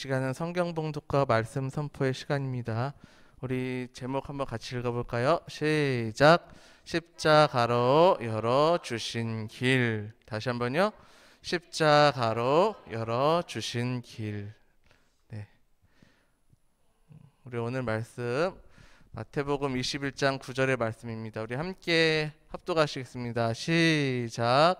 시간은 성경 봉독과 말씀 선포의 시간입니다. 우리 제목 한번 같이 읽어볼까요? 시작. 십자가로 열어 주신 길. 다시 한번요. 십자가로 열어 주신 길. 네. 우리 오늘 말씀 마태복음 21장 9절의 말씀입니다. 우리 함께 합독하시겠습니다. 시작.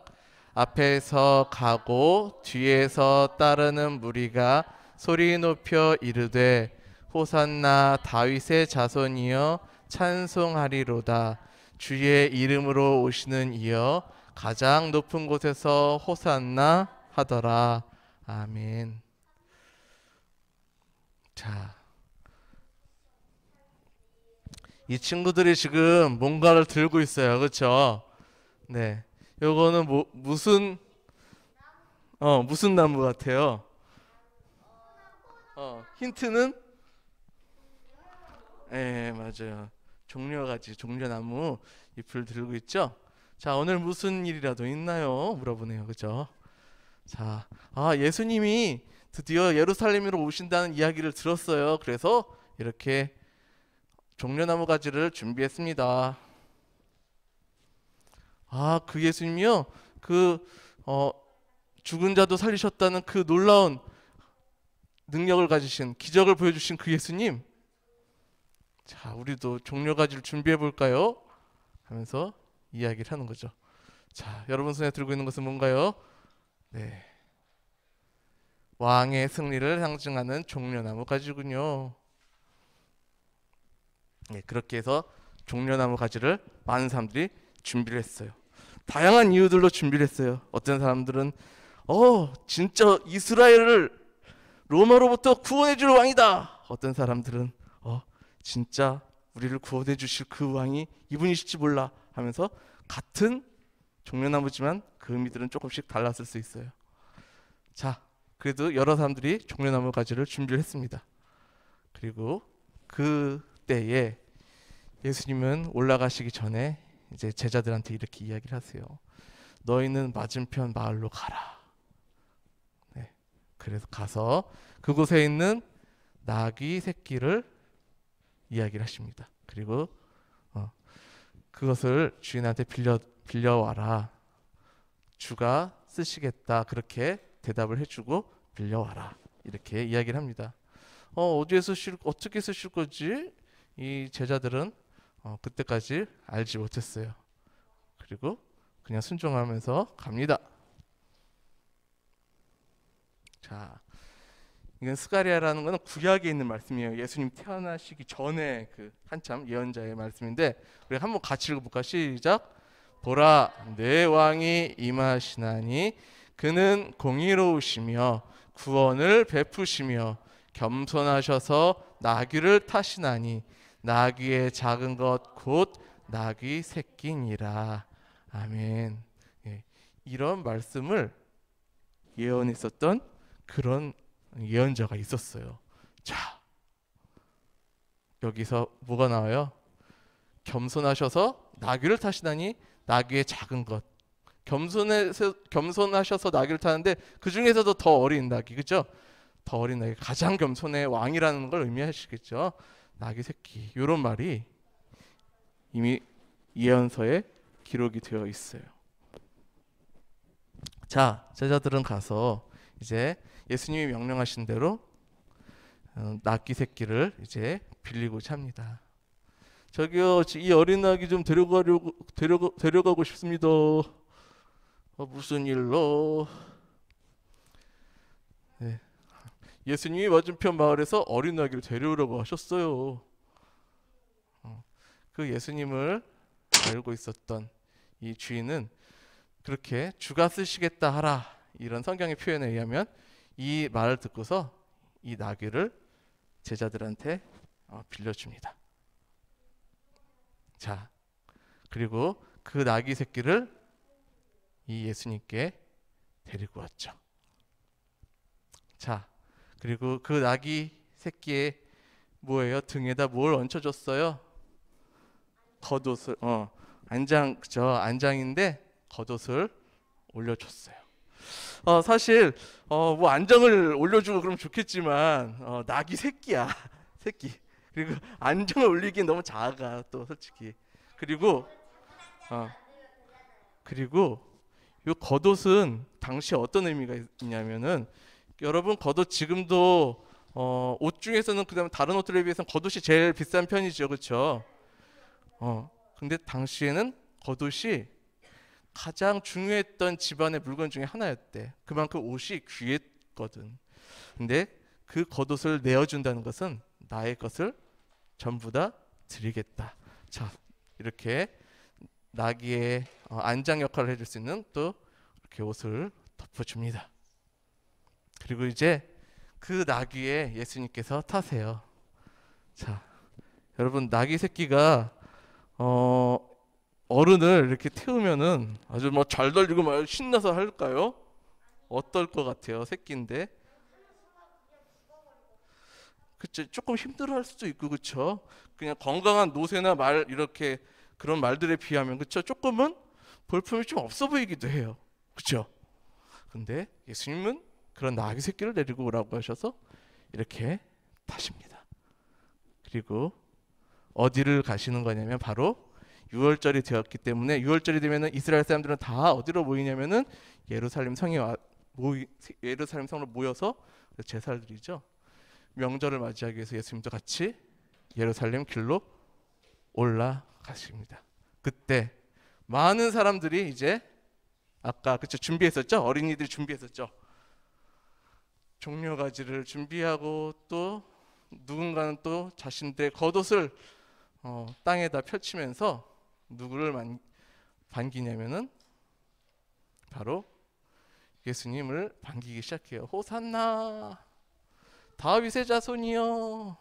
앞에서 가고 뒤에서 따르는 무리가 소리 높여 이르되 호산나 다윗의 자손이여 찬송하리로다 주의 이름으로 오시는 이여 가장 높은 곳에서 호산나 하더라 아멘 자, 이 친구들이 지금 뭔가를 들고 있어요. 그렇죠? 네. 요거는 뭐, 무슨 어, 무슨 나무 같아요? 어, 힌트는 예, 맞아요. 종려가지, 종려나무 잎을 들고 있죠. 자, 오늘 무슨 일이라도 있나요? 물어보네요. 그죠? 자, 아, 예수님이 드디어 예루살렘으로 오신다는 이야기를 들었어요. 그래서 이렇게 종려나무 가지를 준비했습니다. 아, 그 예수님이요. 그 어, 죽은 자도 살리셨다는 그 놀라운 능력을 가지신 기적을 보여주신 그 예수님 자 우리도 종려가지를 준비해 볼까요? 하면서 이야기를 하는 거죠. 자 여러분 손에 들고 있는 것은 뭔가요? 네 왕의 승리를 상징하는 종려나무 가지군요. 네, 그렇게 해서 종려나무 가지를 많은 사람들이 준비를 했어요. 다양한 이유들로 준비를 했어요. 어떤 사람들은 어 진짜 이스라엘을 로마로부터 구원해 줄 왕이다. 어떤 사람들은 어, 진짜 우리를 구원해 주실 그 왕이 이분이실지 몰라 하면서 같은 종려나무지만 그 의미들은 조금씩 달랐을 수 있어요. 자, 그래도 여러 사람들이 종려나무 가지를 준비를 했습니다. 그리고 그 때에 예수님은 올라가시기 전에 이제 제자들한테 이렇게 이야기를 하세요. 너희는 맞은편 마을로 가라. 그래서 가서 그곳에 있는 나귀 새끼를 이야기를 하십니다. 그리고 어, 그것을 주인한테 빌려 빌려와라. 주가 쓰시겠다. 그렇게 대답을 해주고 빌려와라. 이렇게 이야기를 합니다. 어, 어디에서 쓸, 어떻게 쓰실 거지? 이 제자들은 어, 그때까지 알지 못했어요. 그리고 그냥 순종하면서 갑니다. 자, 이건 스가리아라는 것은 구약에 있는 말씀이에요. 예수님 태어나시기 전에 그 한참 예언자의 말씀인데 우리 한번 같이 읽어볼까? 시작. 보라, 내 왕이 임하시나니 그는 공의로우시며 구원을 베푸시며 겸손하셔서 나귀를 타시나니 나귀의 작은 것 곧 나귀 새끼니라. 아멘. 예, 이런 말씀을 예언했었던 그런 예언자가 있었어요. 자, 여기서 뭐가 나와요? 겸손하셔서 나귀를 타시다니 나귀의 작은 것. 겸손해서 겸손하셔서 나귀를 타는데 그 중에서도 더 어린 나귀, 그죠? 더 어린 나귀, 가장 겸손의 왕이라는 걸 의미하시겠죠. 나귀 새끼, 이런 말이 이미 예언서에 기록이 되어 있어요. 자, 제자들은 가서 이제 예수님이 명령하신 대로 낙기 어, 새끼를 이제 빌리고찹니다 저기요, 이 어린 낙이 좀 데려가려고 데려 데려가고 싶습니다. 어, 무슨 일로? 네. 예수님이 맞은편 마을에서 어린 낙이를 데려오라고 하셨어요. 어, 그 예수님을 알고 있었던 이 주인은 그렇게 주가 쓰시겠다 하라 이런 성경의 표현에 의하면 이 말을 듣고서 이 나귀를 제자들한테 어, 빌려줍니다. 자, 그리고 그 나귀 새끼를 이 예수님께 데리고 왔죠. 자, 그리고 그 나귀 새끼의 뭐예요? 등에다 뭘 얹혀줬어요? 겉옷을, 어, 안장, 그죠? 안장인데 겉옷을 올려줬어요. 어, 사실 어, 뭐 안정을 올려주고 그러면 좋겠지만 어, 낙이 새끼야 새끼 그리고 안정을 올리기엔 너무 작아 또 솔직히 그리고 어, 그리고 이 겉옷은 당시 어떤 의미가 있냐면은 여러분 겉옷 지금도 어, 옷 중에서는 그다음에 다른 옷들에 비해서 겉옷이 제일 비싼 편이죠 그렇죠 어, 근데 당시에는 겉옷이 가장 중요했던 집안의 물건 중에 하나였대. 그만큼 옷이 귀했거든. 근데 그 겉옷을 내어준다는 것은 나의 것을 전부 다 드리겠다. 자, 이렇게 나귀의 어, 안장 역할을 해줄 수 있는 또 이렇게 옷을 덮어줍니다. 그리고 이제 그 나귀에 예수님께서 타세요. 자, 여러분 나귀 새끼가 어, 어른을 이렇게 태우면은 아주 뭐잘 달리고 막 신나서 할까요? 어떨 것 같아요? 새끼인데. 그쵸 조금 힘들어할 수도 있고 그쵸 그냥 건강한 노세나 말 이렇게 그런 말들에 비하면 그쵸 조금은 볼품이 좀 없어 보이기도 해요 그쵸 근데 예수님은 그런 나귀 새끼를 데리고 오라고 하셔서 이렇게 타십니다 그리고 어디를 가시는 거냐면 바로 유월절이 되었기 때문에 유월절이 되면은 이스라엘 사람들은 다 어디로 모이냐면은 예루살렘 성에 와, 모이, 예루살렘 성으로 모여서 제사를 드리죠. 명절을 맞이하기 위해서 예수님도 같이 예루살렘 길로 올라가십니다. 그때 많은 사람들이 이제 아까 그쵸 준비했었죠 어린이들이 준비했었죠 종려 가지를 준비하고 또 누군가는 또 자신들의 겉옷을 어, 땅에다 펼치면서 누구를 만, 반기냐면은 바로 예수님을 반기기 시작해요. 호산나 다윗의 자손이여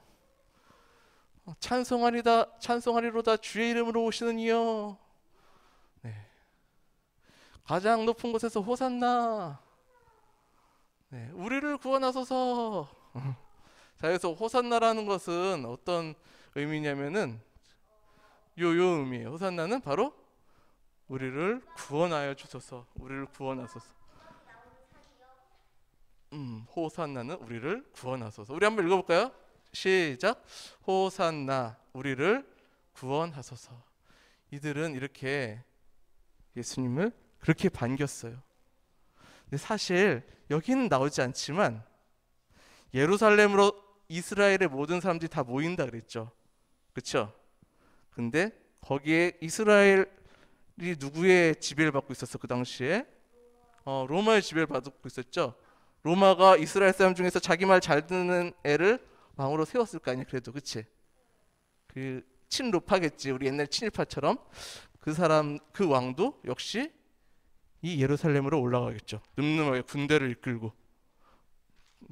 찬송하리다 찬송하리로다 주의 이름으로 오시는 이여 네. 가장 높은 곳에서 호산나 네. 우리를 구원하소서 자 그래서 호산나라는 것은 어떤 의미냐면은 요요 의이에요 호산나는 바로 우리를 구원하여 주소서. 우리를 구원하소서. 음, 호산나는 우리를 구원하소서. 우리 한번 읽어 볼까요? 시작. 호산나 우리를 구원하소서. 이들은 이렇게 예수님을 그렇게 반겼어요. 근데 사실 여기는 나오지 않지만 예루살렘으로 이스라엘의 모든 사람들이 다 모인다 그랬죠. 그렇죠? 근데 거기에 이스라엘이 누구의 지배를 받고 있었어 그 당시에? 어, 로마의 지배를 받고 있었죠. 로마가 이스라엘 사람 중에서 자기 말 잘 듣는 애를 왕으로 세웠을 거 아니야 그래도 그치? 그 친로파겠지 우리 옛날 친일파처럼 그 사람 그 왕도 역시 이 예루살렘으로 올라가겠죠. 늠름하게 군대를 이끌고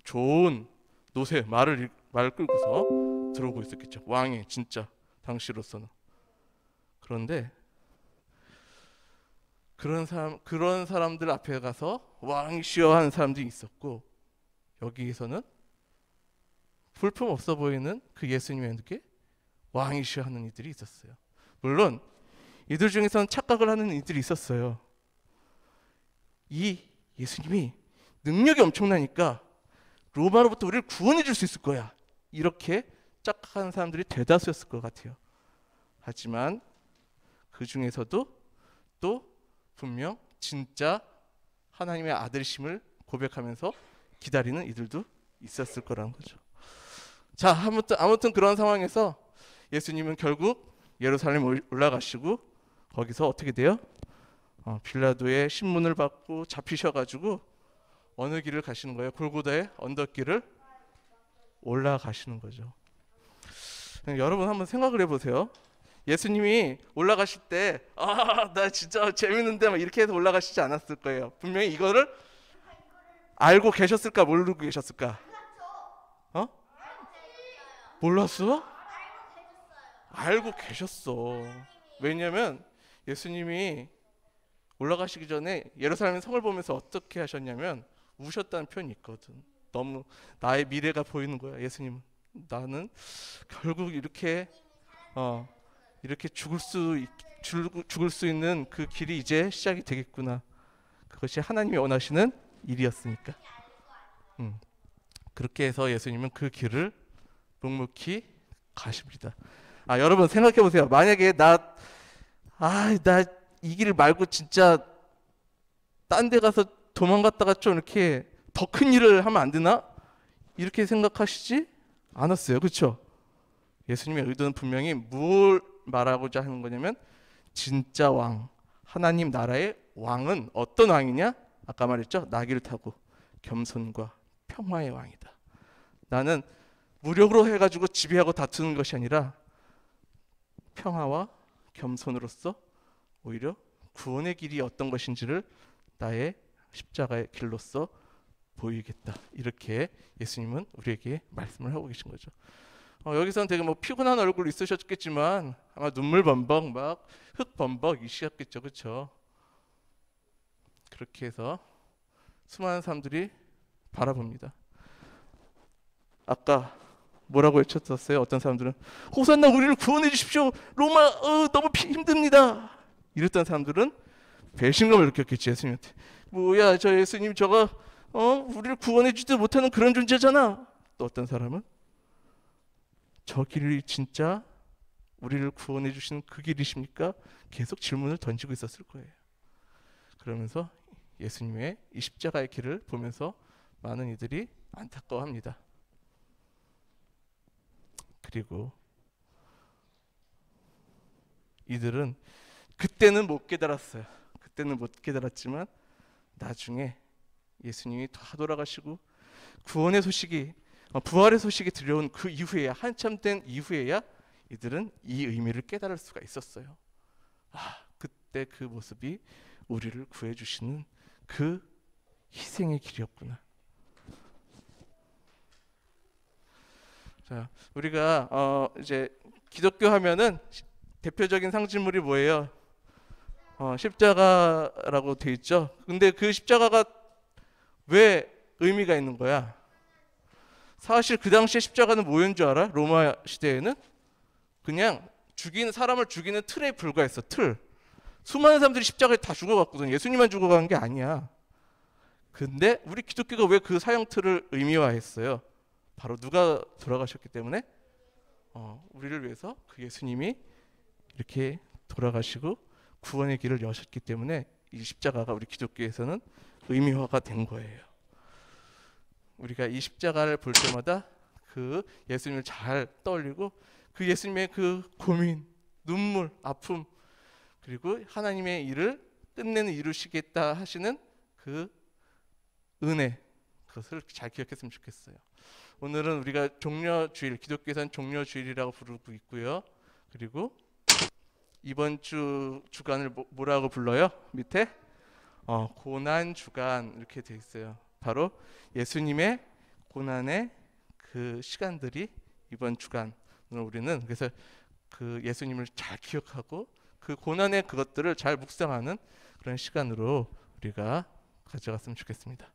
좋은 노새 말을 말 끌고서 들어오고 있었겠죠. 왕이 진짜 당시로서는 그런데 그런 사람 그런 사람들 앞에 가서 왕시여 하는 사람들이 있었고 여기에서는 불품 없어 보이는 그 예수님에게 왕이시여 하는 이들이 있었어요. 물론 이들 중에서는 착각을 하는 이들이 있었어요. 이 예수님이 능력이 엄청나니까 로마로부터 우리를 구원해 줄 수 있을 거야. 이렇게 착각하는 사람들이 대다수였을 것 같아요. 하지만 그 중에서도 또 분명 진짜 하나님의 아들심을 고백하면서 기다리는 이들도 있었을 거라는 거죠. 자, 아무튼 아무튼 그런 상황에서 예수님은 결국 예루살렘 올라가시고 거기서 어떻게 돼요? 어, 빌라도의 신문을 받고 잡히셔가지고 어느 길을 가시는 거예요? 골고다의 언덕길을 올라가시는 거죠. 여러분 한번 생각을 해보세요. 예수님이 올라가실 때 아 나 진짜 재밌는데 막 이렇게 해서 올라가시지 않았을 거예요. 분명히 이거를 알고 계셨을까 모르고 계셨을까? 어? 몰랐어? 알고 계셨어. 왜냐면 예수님이 올라가시기 전에 예루살렘 성을 보면서 어떻게 하셨냐면 우셨다는 표현이 있거든. 너무 나의 미래가 보이는 거야. 예수님은 나는 결국 이렇게 어 이렇게 죽을 수 죽을 수 있는 그 길이 이제 시작이 되겠구나. 그것이 하나님이 원하시는 일이었으니까. 음. 그렇게 해서 예수님은 그 길을 묵묵히 가십니다. 아 여러분 생각해 보세요. 만약에 나아나 이길 말고 진짜 딴 데 가서 도망갔다가 좀 이렇게 더 큰 일을 하면 안 되나? 이렇게 생각하시지 않았어요. 그렇죠? 예수님의 의도는 분명히 뭘 말하고자 하는 거냐면 진짜 왕 하나님 나라의 왕은 어떤 왕이냐? 아까 말했죠. 나귀를 타고 겸손과 평화의 왕이다. 나는 무력으로 해가지고 지배하고 다투는 것이 아니라 평화와 겸손으로서 오히려 구원의 길이 어떤 것인지를 나의 십자가의 길로서 보이겠다. 이렇게 예수님은 우리에게 말씀을 하고 계신 거죠. 어, 여기서는 되게 뭐 피곤한 얼굴 있으셨겠지만 아마 눈물 범벅 막 흙 범벅이시겠죠, 그렇죠? 그렇게 해서 수많은 사람들이 바라봅니다. 아까 뭐라고 외쳤었어요? 어떤 사람들은 호산나 우리를 구원해 주십시오. 로마 어, 너무 피, 힘듭니다. 이랬던 사람들은 배신감을 느꼈겠지 예수님한테. 뭐야 저 예수님 저가 어 우리를 구원해 주지도 못하는 그런 존재잖아. 또 어떤 사람은 저 길이 진짜 우리를 구원해 주신그 길이십니까? 계속 질문을 던지고 있었을 거예요. 그러면서 예수님의 이 십자가의 길을 보면서 많은 이들이 안타까워합니다. 그리고 이들은 그때는 못 깨달았어요. 그때는 못 깨달았지만 나중에 예수님이 다 돌아가시고 구원의 소식이 어, 부활의 소식이 들려온 그 이후에야 한참 된 이후에야 이들은 이 의미를 깨달을 수가 있었어요. 아, 그때 그 모습이 우리를 구해 주시는 그 희생의 길이었구나. 자, 우리가 어, 이제 기독교 하면은 대표적인 상징물이 뭐예요? 어, 십자가라고 돼 있죠. 근데 그 십자가가 왜 의미가 있는 거야? 사실 그 당시에 십자가는 뭐였는 줄 알아? 로마 시대에는 그냥 죽이 사람을 죽이는 틀에 불과했어. 틀. 수많은 사람들이 십자가에 다 죽어갔거든. 예수님만 죽어간 게 아니야. 근데 우리 기독교가 왜 그 사형 틀을 의미화했어요? 바로 누가 돌아가셨기 때문에 어, 우리를 위해서 그 예수님이 이렇게 돌아가시고 구원의 길을 여셨기 때문에 이 십자가가 우리 기독교에서는 의미화가 된 거예요. 우리가 이 십자가를 볼 때마다 그 예수님을 잘 떠올리고 그 예수님의 그 고민, 눈물, 아픔 그리고 하나님의 일을 끝내는 이루시겠다 하시는 그 은혜 그것을 잘 기억했으면 좋겠어요. 오늘은 우리가 종려 주일 기독교에서는 종려 주일이라고 부르고 있고요. 그리고 이번 주 주간을 뭐, 뭐라고 불러요? 밑에 어, 고난 주간 이렇게 돼 있어요. 바로 예수님의 고난의 그 시간들이 이번 주간 오늘 우리는 그래서 그 예수님을 잘 기억하고 그 고난의 그것들을 잘 묵상하는 그런 시간으로 우리가 가져갔으면 좋겠습니다.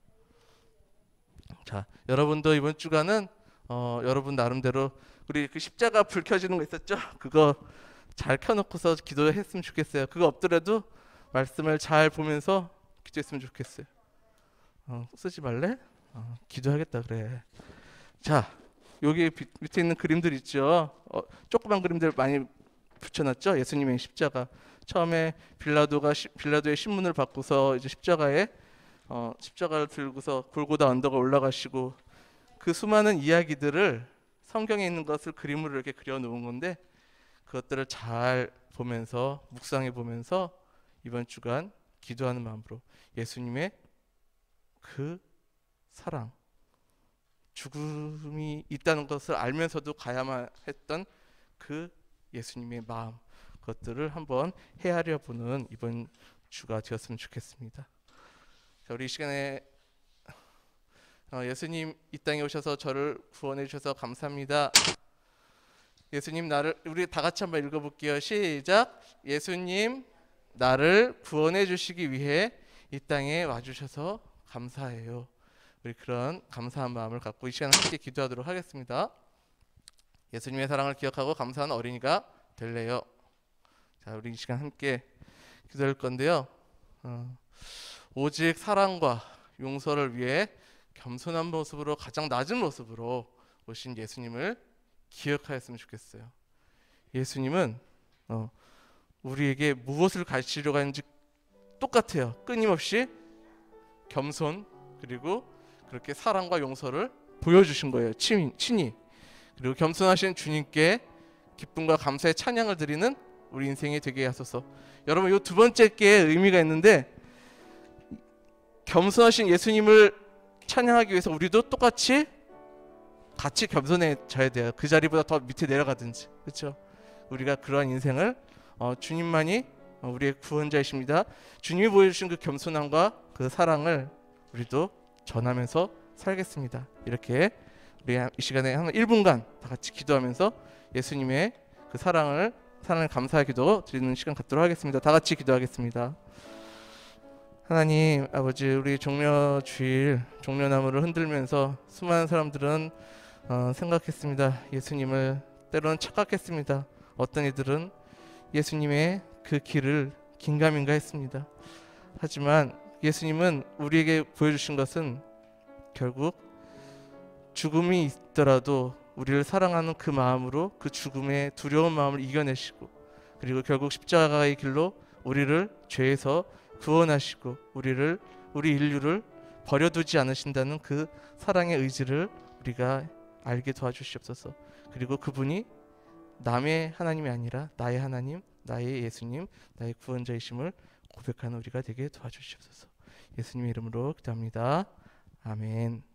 자, 여러분도 이번 주간은 어, 여러분 나름대로 우리 그 십자가 불 켜지는 거 있었죠? 그거 잘 켜놓고서 기도했으면 좋겠어요. 그거 없더라도 말씀을 잘 보면서 기도했으면 좋겠어요. 어, 쓰지 말래? 어, 기도하겠다 그래. 자, 여기 비, 밑에 있는 그림들 있죠. 어, 조그만 그림들 많이 붙여놨죠. 예수님의 십자가. 처음에 빌라도가 시, 빌라도의 신문을 받고서 이제 십자가에 어, 십자가를 들고서 골고다 언덕을 올라가시고 그 수많은 이야기들을 성경에 있는 것을 그림으로 이렇게 그려놓은 건데 그것들을 잘 보면서 묵상해 보면서 이번 주간 기도하는 마음으로 예수님의 그 사랑 죽음이 있다는 것을 알면서도 가야만 했던 그 예수님의 마음 것들을 한번 헤아려 보는 이번 주가 되었으면 좋겠습니다. 자, 우리 시간에 어, 예수님 이 땅에 오셔서 저를 구원해 주셔서 감사합니다. 예수님 나를 우리 다 같이 한번 읽어볼게요. 시작. 예수님 나를 구원해 주시기 위해 이 땅에 와주셔서 감사해요. 우리 그런 감사한 마음을 갖고 이 시간 함께 기도하도록 하겠습니다. 예수님의 사랑을 기억하고 감사한 어린이가 될래요. 자, 우리 이 시간 함께 기도할 건데요. 어, 오직 사랑과 용서를 위해 겸손한 모습으로 가장 낮은 모습으로 오신 예수님을 기억하였으면 좋겠어요. 예수님은 어, 우리에게 무엇을 가르치려고 하는지 똑같아요. 끊임없이 겸손 그리고 그렇게 사랑과 용서를 보여주신 거예요. 친 친히. 그리고 겸손하신 주님께 기쁨과 감사의 찬양을 드리는 우리 인생이 되게 하소서. 여러분 이 두 번째 게 의미가 있는데 겸손하신 예수님을 찬양하기 위해서 우리도 똑같이 같이 겸손해져야 돼요. 그 자리보다 더 밑에 내려가든지 그렇죠. 우리가 그러한 인생을 어, 주님만이 우리의 구원자이십니다. 주님이 보여주신 그 겸손함과 그 사랑을 우리도 전하면서 살겠습니다. 이렇게 우리 이 시간에 한 1분간 다 같이 기도하면서 예수님의 그 사랑을 사랑을 감사하 기도 드리는 시간 갖도록 하겠습니다. 다 같이 기도하겠습니다. 하나님 아버지 우리 종려 주일 종려나무를 흔들면서 수많은 사람들은 어, 생각했습니다. 예수님을 때로는 착각했습니다. 어떤 이들은 예수님의 그 길을 긴가민가 했습니다. 하지만 예수님은 우리에게 보여주신 것은 결국 죽음이 있더라도 우리를 사랑하는 그 마음으로 그 죽음의 두려운 마음을 이겨내시고 그리고 결국 십자가의 길로 우리를 죄에서 구원하시고 우리를 우리 인류를 버려두지 않으신다는 그 사랑의 의지를 우리가 알게 도와주시옵소서. 그리고 그분이 남의 하나님이 아니라 나의 하나님, 나의 예수님, 나의 구원자이심을 고백하는 우리가 되게 도와주시옵소서. 예수님의 이름으로 기도합니다. 아멘.